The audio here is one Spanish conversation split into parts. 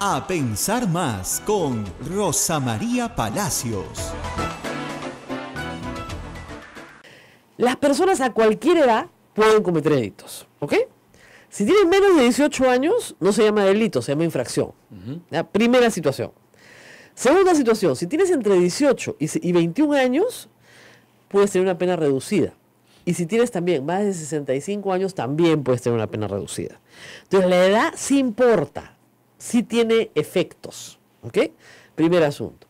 A pensar más con Rosa María Palacios. Las personas a cualquier edad pueden cometer delitos, ¿ok? Si tienes menos de 18 años, no se llama delito, se llama infracción. primera situación. Segunda situación, si tienes entre 18 y 21 años, puedes tener una pena reducida. Y si tienes también más de 65 años, también puedes tener una pena reducida. Entonces, la edad sí importa sí tiene efectos. ¿Ok? Primer asunto.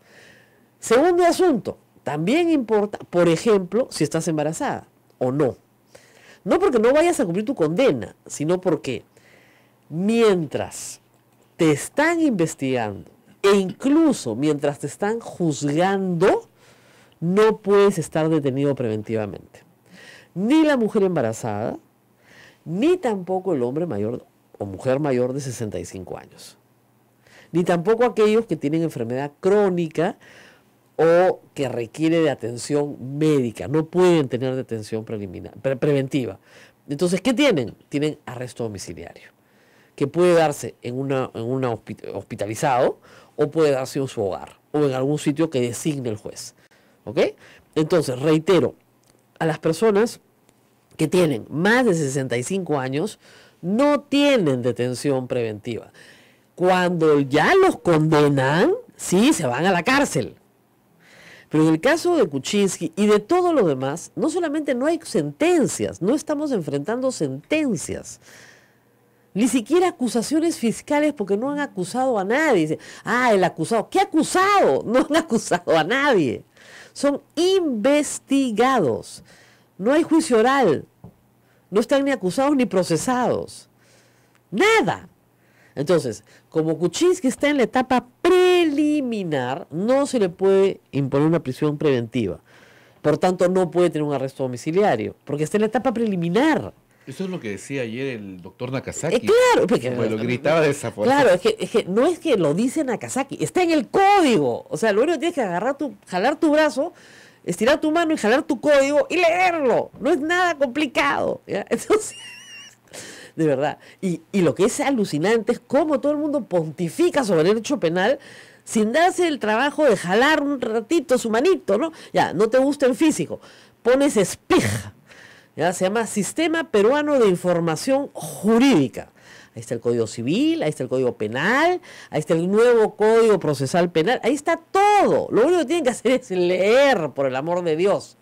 Segundo asunto, también importa, por ejemplo, si estás embarazada o no. No porque no vayas a cumplir tu condena, sino porque mientras te están investigando e incluso mientras te están juzgando, no puedes estar detenido preventivamente. Ni la mujer embarazada, ni tampoco el hombre mayor o mujer mayor de 65 años ni tampoco aquellos que tienen enfermedad crónica o que requiere de atención médica. No pueden tener detención preliminar, preventiva. Entonces, ¿qué tienen? Tienen arresto domiciliario, que puede darse en un hospitalizado o puede darse en su hogar o en algún sitio que designe el juez. Entonces, reitero, a las personas que tienen más de 65 años no tienen detención preventiva. Cuando ya los condenan, sí, se van a la cárcel. Pero en el caso de Kuczynski y de todos los demás, no solamente no hay sentencias, no estamos enfrentando sentencias, ni siquiera acusaciones fiscales porque no han acusado a nadie. ah, el acusado, ¿qué acusado? No han acusado a nadie. Son investigados. No hay juicio oral. No están ni acusados ni procesados. Nada. Entonces, como Kuczynski está en la etapa preliminar, no se le puede imponer una prisión preventiva. Por tanto, no puede tener un arresto domiciliario, porque está en la etapa preliminar. Eso es lo que decía ayer el doctor Nakazaki. Eh, claro, porque, lo gritaba de esa forma. Claro, es que, no es que lo dice Nakazaki, está en el código. O sea, lo único que tienes que agarrar tu, jalar tu brazo, estirar tu mano y jalar tu código y leerlo. No es nada complicado. Entonces de verdad. Y, y lo que es alucinante es cómo todo el mundo pontifica sobre el hecho penal sin darse el trabajo de jalar un ratito su manito, ¿no? Ya, no te gusta el físico, pones espija. ¿Ya? Se llama Sistema Peruano de Información Jurídica. Ahí está el Código Civil, ahí está el Código Penal, ahí está el nuevo Código Procesal Penal, ahí está todo. Lo único que tienen que hacer es leer, por el amor de Dios.